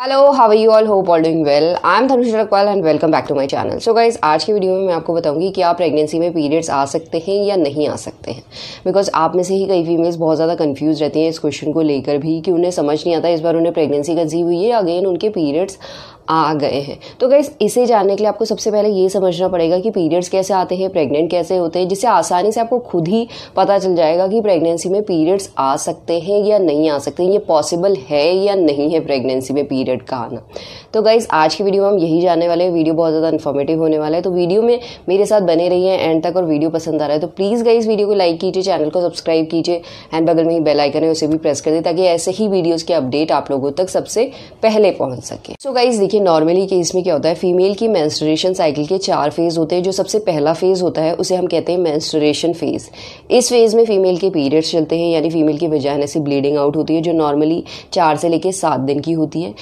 hello how you all hope all doing well I am Dhanush Agarwal and welcome back to my channel so guys आज की video में मैं आपको बताऊंगी कि आप प्रेगनेंसी में पीरियड्स आ सकते हैं या नहीं आ सकते हैं बिकॉज आप में से ही कई फीमेल्स बहुत ज़्यादा कंफ्यूज रहती हैं इस क्वेश्चन को लेकर भी कि उन्हें समझ नहीं आता इस बार उन्हें प्रेगनेंसी कंजीव हुई है अगेन उनके पीरियड्स आ गए हैं तो गैस इसे जानने के लिए आपको सबसे पहले ये समझना पड़ेगा कि पीरियड्स कैसे आते हैं प्रेग्नेंट कैसे होते हैं जिससे आसानी से आपको खुद ही पता चल जाएगा कि प्रेगनेंसी में पीरियड्स आ सकते हैं या नहीं आ सकते ये पॉसिबल है या नहीं है प्रेगनेंसी में पीरियड का आना तो गाइज आज की वीडियो में हम यही जानने वाले हैं वीडियो बहुत ज़्यादा इन्फॉर्मेटिव होने वाला है तो वीडियो में मेरे साथ बने रही है एंड तक और वीडियो पसंद आ रहा है तो प्लीज़ गाइज वीडियो को लाइक कीजिए चैनल को सब्सक्राइब कीजिए एंड बगल में ही बेल आइकन है उसे भी प्रेस कर दिए ताकि ऐसे ही वीडियोज़ के अपडेट आप लोगों तक सबसे पहले पहुँच सके सो गाइज देखिए देखिए नॉर्मली केस में क्या होता है फीमेल की मैंस्ट्रेशन साइकिल के चार फेज़ होते हैं जो सबसे पहला फेज़ होता है उसे हम कहते हैं मैंस्ट्रेशन फेज़ इस फेज़ में फीमेल के पीरियड्स चलते हैं यानी फीमेल की वजह से ब्लीडिंग आउट होती है जो नॉर्मली चार से लेकर सात दिन की होती है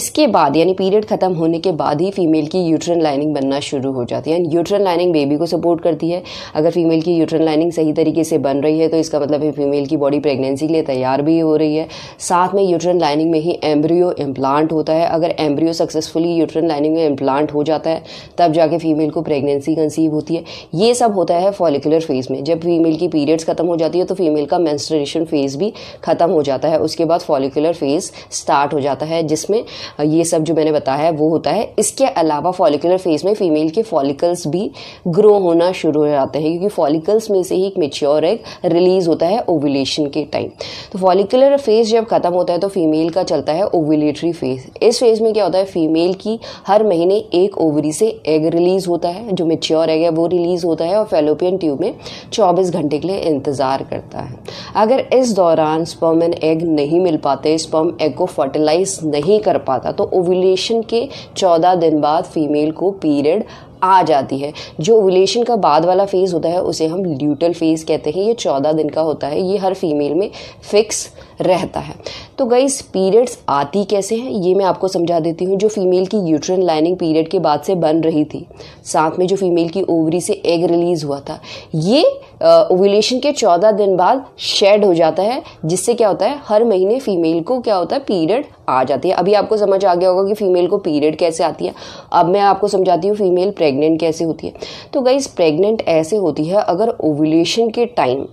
इसके बाद यानी पीरियड ख़त्म होने के बाद ही फीमेल की यूट्रन लाइनिंग बनना शुरू हो जाती है यूट्रन लाइनिंग बेबी को सपोर्ट करती है अगर फीमेल की यूट्रन लाइनिंग सही तरीके से बन रही है तो इसका मतलब है फीमेल की बॉडी प्रेगनेंसी के लिए तैयार भी हो रही है साथ में यूट्रन लाइनिंग में ही एम्ब्रियो इम्प्लांट होता है अगर embryo success successfully uterine lining में इम्प्लांट हो जाता है तब जाके फीमेल को प्रेगनेंसी कंसीव होती है ये सब होता है फॉलिकुलर फेज़ में जब फीमेल की पीरियड्स ख़त्म हो जाती है तो फीमेल का मैंस्ट्रेशन फेज़ भी ख़त्म हो जाता है उसके बाद फॉलिकुलर फेज़ स्टार्ट हो जाता है जिसमें ये सब जो मैंने बताया है वो होता है इसके अलावा फॉलिकुलर फेज़ में फीमेल के फॉलिकल्स भी ग्रो होना शुरू हो जाते हैं क्योंकि फॉलिकल्स में से ही एक मेच्योर एग रिलीज़ होता है ओव्यूलेशन के टाइम तो फॉलिकुलर फेज़ जब ख़त्म होता है तो फीमेल का चलता है ओव्यूलेटरी फेज़ इस फेज़ में क्या होता है फीमेल फीमेल की हर महीने एक ओवरी से एग रिलीज़ होता है जो मेच्योर एग है वो रिलीज़ होता है और फेलोपियन ट्यूब में 24 घंटे के लिए इंतज़ार करता है अगर इस दौरान स्पर्म एंड एग नहीं मिल पाते स्पर्म एग को फर्टिलाइज नहीं कर पाता तो ओवुलेशन के चौदह दिन बाद फीमेल को पीरियड आ जाती है जो ओवुलेशन का बाद वाला फेज़ होता है उसे हम ल्यूटल फेज़ कहते हैं ये चौदह दिन का होता है ये हर फीमेल में फिक्स रहता है तो गईस पीरियड्स आती कैसे हैं ये मैं आपको समझा देती हूँ जो फीमेल की यूट्रन लाइनिंग पीरियड के बाद से बन रही थी साथ में जो फीमेल की ओवरी से एग रिलीज़ हुआ था ये ओवुलेशन के चौदह दिन बाद शेड हो जाता है जिससे क्या होता है हर महीने फीमेल को क्या होता है पीरियड आ जाती है अभी आपको समझ आ गया होगा कि फीमेल को पीरियड कैसे आती है अब मैं आपको समझाती हूँ फीमेल प्रेग्नेंट कैसे होती है तो गाइज प्रेग्नेंट ऐसे होती है अगर ओवुलेशन के टाइम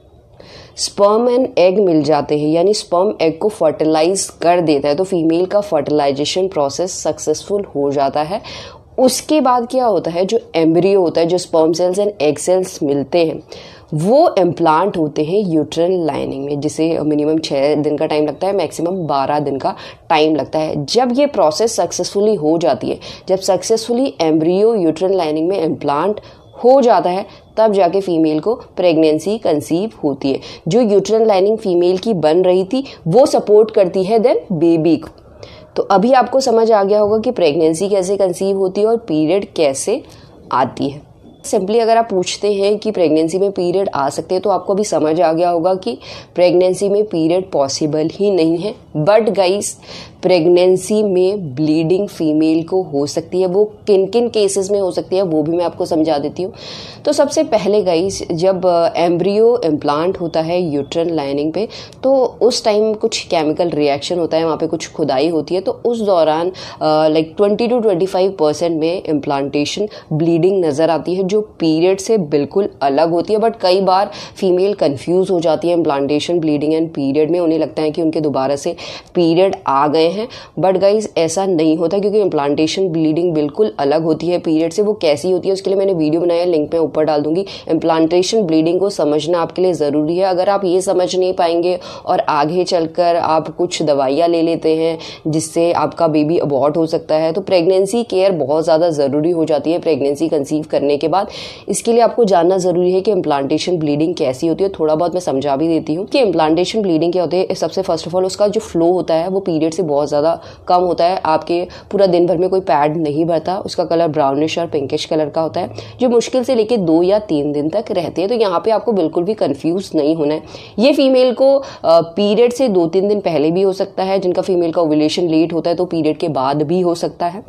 स्पर्म एंड एग मिल जाते हैं यानी स्पर्म एग को फर्टिलाइज कर देता है तो फीमेल का फर्टिलाइजेशन प्रोसेस सक्सेसफुल हो जाता है उसके बाद क्या होता है जो एम्ब्रियो होता है जो sperm cells and egg cells मिलते हैं वो एम्प्लांट होते हैं यूट्रन लाइनिंग में जिसे मिनिमम छः दिन का टाइम लगता है मैक्सिमम बारह दिन का टाइम लगता है जब ये प्रोसेस सक्सेसफुली हो जाती है जब सक्सेसफुली एम्ब्रियो यूट्रन लाइनिंग में एम्प्लांट हो जाता है तब जाके फीमेल को प्रेगनेंसी कंसीव होती है जो यूट्रन लाइनिंग फीमेल की बन रही थी वो सपोर्ट करती है देन बेबी को तो अभी आपको समझ आ गया होगा कि प्रेगनेंसी कैसे कंसीव होती है और पीरियड कैसे आती है सिंपली अगर आप पूछते हैं कि प्रेगनेंसी में पीरियड आ सकते हैं तो आपको अभी समझ आ गया होगा कि प्रेगनेंसी में पीरियड पॉसिबल ही नहीं है बट गाइस प्रेगनेंसी में ब्लीडिंग फीमेल को हो सकती है वो किन किन केसेस में हो सकती है वो भी मैं आपको समझा देती हूँ तो सबसे पहले गाइस जब एम्ब्रियो इम्प्लांट होता है यूट्रन लाइनिंग पे तो उस टाइम कुछ केमिकल रिएक्शन होता है वहाँ पे कुछ खुदाई होती है तो उस दौरान like twenty two twenty five percent में इम्प्लांटेशन ब्लीडिंग नज़र आती है जो पीरियड से बिल्कुल अलग होती है बट कई बार फीमेल कंफ्यूज हो जाती है इम्प्लांटेशन ब्लीडिंग एंड पीरियड में उन्हें लगता है कि उनके दोबारा से पीरियड आ गए हैं बट गाइज ऐसा नहीं होता क्योंकि इम्प्लांटेशन ब्लीडिंग बिल्कुल अलग होती है पीरियड से वो कैसी होती है उसके लिए मैंने वीडियो बनाया लिंक में ऊपर डाल दूंगी इम्प्लांटेशन ब्लीडिंग को समझना आपके लिए ज़रूरी है अगर आप ये समझ नहीं पाएंगे और आगे चलकर आप कुछ दवाइयाँ ले लेते हैं जिससे आपका बेबी अबॉर्ट हो सकता है तो प्रेगनेंसी केयर बहुत ज़्यादा ज़रूरी हो जाती है प्रेगनेंसी कंसीव करने के बाद बाद इसके लिए आपको जानना ज़रूरी है कि इम्प्लांटेशन ब्लीडिंग कैसी होती है थोड़ा बहुत मैं समझा भी देती हूँ कि इम्प्लांटेशन ब्लीडिंग क्या होती है सबसे फर्स्ट ऑफ ऑल उसका जो फ्लो होता है वो पीरियड से बहुत ज़्यादा कम होता है आपके पूरा दिन भर में कोई पैड नहीं भरता उसका कलर ब्राउनिश और पिंकिश कलर का होता है जो मुश्किल से लेके दो या तीन दिन तक रहते हैं तो यहाँ पे आपको बिल्कुल भी कंफ्यूज नहीं होना है ये फीमेल को पीरियड से दो तीन दिन पहले भी हो सकता है जिनका फीमेल का ओवुलेशन लेट होता है तो पीरियड के बाद भी हो सकता है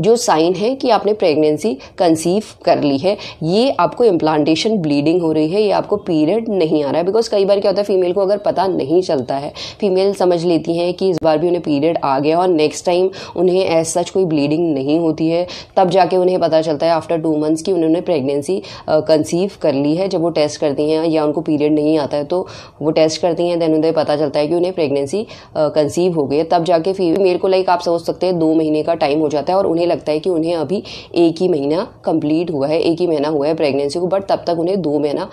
जो साइन है कि आपने प्रेगनेंसी कंसीव कर ली है ये आपको इम्प्लांटेशन ब्लीडिंग हो रही है ये आपको पीरियड नहीं आ रहा है बिकॉज कई बार क्या होता है फीमेल को अगर पता नहीं चलता है फीमेल समझ लेती हैं कि इस बार भी उन्हें पीरियड आ गया और नेक्स्ट टाइम उन्हें एज सच कोई ब्लीडिंग नहीं होती है तब जाके उन्हें पता चलता है आफ्टर टू मंथ्स की उन्होंने प्रेगनेंसी कंसीव कर ली है जब वो टेस्ट करती हैं या उनको पीरियड नहीं आता है तो वो टेस्ट करती हैं देन उन्हें पता चलता है कि उन्हें प्रेगनेंसी कंसीव हो गई है तब जाके फीमेल को लाइक आप समझ सकते हैं दो महीने का टाइम हो जाता है और उन्हें उन्हें लगता है कि उन्हें अभी एक ही महीना कंप्लीट हुआ है एक ही महीना हुआ है प्रेगनेंसी को बट तब तक उन्हें दो महीना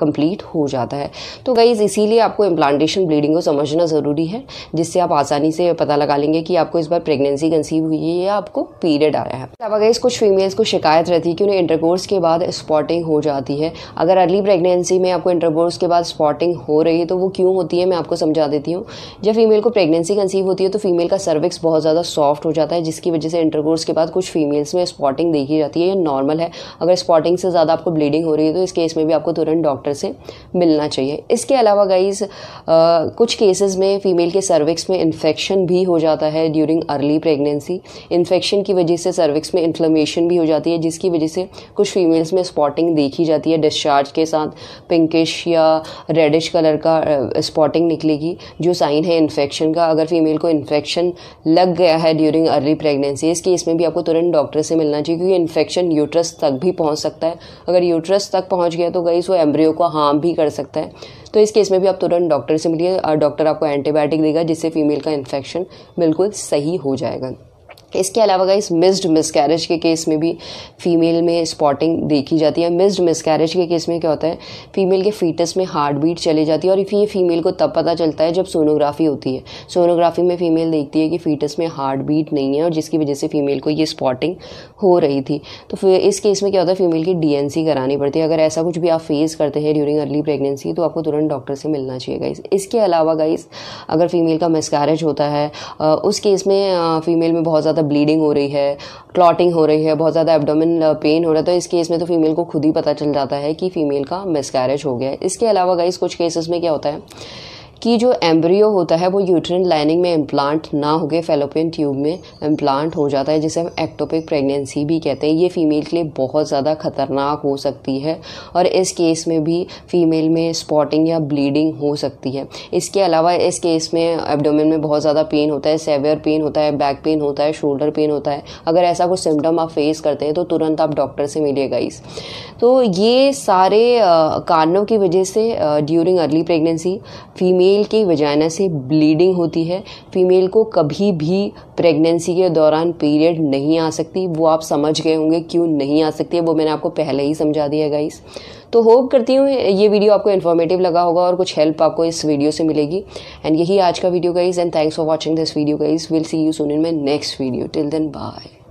कंप्लीट हो जाता है तो गाइज़ इसीलिए आपको इम्प्लांटेशन ब्लीडिंग को समझना ज़रूरी है जिससे आप आसानी से पता लगा लेंगे कि आपको इस बार प्रेगनेंसी कंसीव हुई है या आपको पीरियड आया है तब अगर कुछ फीमेल्स को शिकायत रहती है कि उन्हें इंटरकोर्स के बाद स्पॉटिंग हो जाती है अगर अर्ली प्रेगनेंसी में आपको इंटरकोर्स के बाद स्पॉटिंग हो रही है तो वो क्यों होती है मैं आपको समझा देती हूँ जब फीमेल को प्रेगनेंसी कंसीव होती है तो फीमेल का सर्विक्स बहुत ज़्यादा सॉफ्ट हो जाता है जिसकी वजह से इंटरकोर्स उसके बाद कुछ फीमेल्स में स्पॉटिंग देखी जाती है ये नॉर्मल है अगर स्पॉटिंग से ज़्यादा आपको ब्लीडिंग हो रही है तो इस केस में भी आपको तुरंत डॉक्टर से मिलना चाहिए इसके अलावा गाइज कुछ केसेस में फ़ीमेल के सर्विक्स में इन्फेक्शन भी हो जाता है ड्यूरिंग अर्ली प्रेगनेंसी इन्फेक्शन की वजह से सर्विक्स में इन्फ्लेमेशन भी हो जाती है जिसकी वजह से कुछ फीमेल्स में स्पॉटिंग देखी जाती है डिस्चार्ज के साथ पिंकिश या रेडिश कलर का स्पॉटिंग निकलेगी जो साइन है इन्फेक्शन का अगर फीमेल को इन्फेक्शन लग गया है ड्यूरिंग अर्ली प्रेगनेंसी इस केस में में भी आपको तुरंत डॉक्टर से मिलना चाहिए क्योंकि इन्फेक्शन यूट्रस तक भी पहुँच सकता है अगर यूट्रस तक पहुँच गया तो गई वो एम्ब्रियो को हार्म भी कर सकता है तो इस केस में भी आप तुरंत डॉक्टर से मिलिए डॉक्टर आपको एंटीबायोटिक देगा जिससे फीमेल का इन्फेक्शन बिल्कुल सही हो जाएगा इसके अलावा गाइस मिस्ड मिसकैरेज के केस में भी फीमेल में स्पॉटिंग देखी जाती है मिस्ड मिसकैरेज के केस में क्या होता है फीमेल के फीटस में हार्ट बीट चली जाती है और ये फीमेल को तब पता चलता है जब सोनोग्राफी होती है सोनोग्राफी में फीमेल देखती है कि फीटस में हार्ट बीट नहीं है और जिसकी वजह से फीमेल को ये स्पॉटिंग हो रही थी तो फिर इस केस में क्या होता है फीमेल की डी करानी पड़ती है अगर ऐसा कुछ भी आप फेस करते हैं ड्यूरिंग अर्ली प्रेगनेंसी तो आपको तुरंत डॉक्टर से मिलना चाहिए गाइस इसके अलावा गाइस अगर फीमेल का मिसकैरेज होता है उस केस में फीमेल में बहुत ज़्यादा ज़्यादा ब्लीडिंग हो रही है क्लॉटिंग हो रही है बहुत ज़्यादा एबडोमिन पेन हो रहा है तो इस केस में तो फीमेल को खुद ही पता चल जाता है कि फ़ीमेल का मिसकैरेज हो गया है इसके अलावा गाइस कुछ केसेस में क्या होता है कि जो एम्ब्रियो होता है वो यूट्रन लाइनिंग में इम्प्लांट ना होके फेलोपियन ट्यूब में इम्प्लांट हो जाता है जिसे हम एक्टोपिक प्रेगनेंसी भी कहते हैं ये फ़ीमेल के लिए बहुत ज़्यादा ख़तरनाक हो सकती है और इस केस में भी फ़ीमेल में स्पॉटिंग या ब्लीडिंग हो सकती है इसके अलावा इस केस में एबडोमिन में बहुत ज़्यादा पेन होता है सेवियर पेन होता है बैक पेन होता है शोल्डर पेन होता है अगर ऐसा कुछ सिम्टम आप फेस करते हैं तो तुरंत आप डॉक्टर से मिलेगा इस तो ये सारे कारणों की वजह से during early pregnancy female female की वजाइना से ब्लीडिंग होती है फीमेल को कभी भी प्रेगनेंसी के दौरान पीरियड नहीं आ सकती वो आप समझ गए होंगे क्यों नहीं आ सकती है वो मैंने आपको पहले ही समझा दिया गाइस तो होप करती हूँ ये वीडियो आपको इन्फॉर्मेटिव लगा होगा और कुछ हेल्प आपको इस वीडियो से मिलेगी एंड यही आज का video guys and thanks for watching this video guys will see you soon in my next video till then bye